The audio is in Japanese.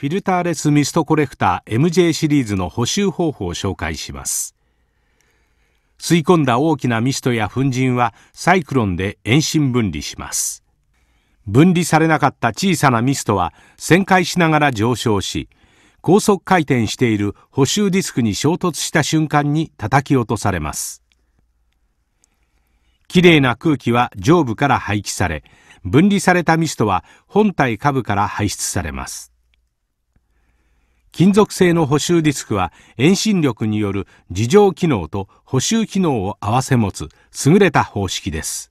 フィルターレスミストコレクター MJ シリーズの補修方法を紹介します吸い込んだ大きなミストや粉塵はサイクロンで遠心分離します分離されなかった小さなミストは旋回しながら上昇し高速回転している補修ディスクに衝突した瞬間に叩き落とされますきれいな空気は上部から排気され分離されたミストは本体下部から排出されます金属製の補修ディスクは遠心力による自浄機能と補修機能を併せ持つ優れた方式です。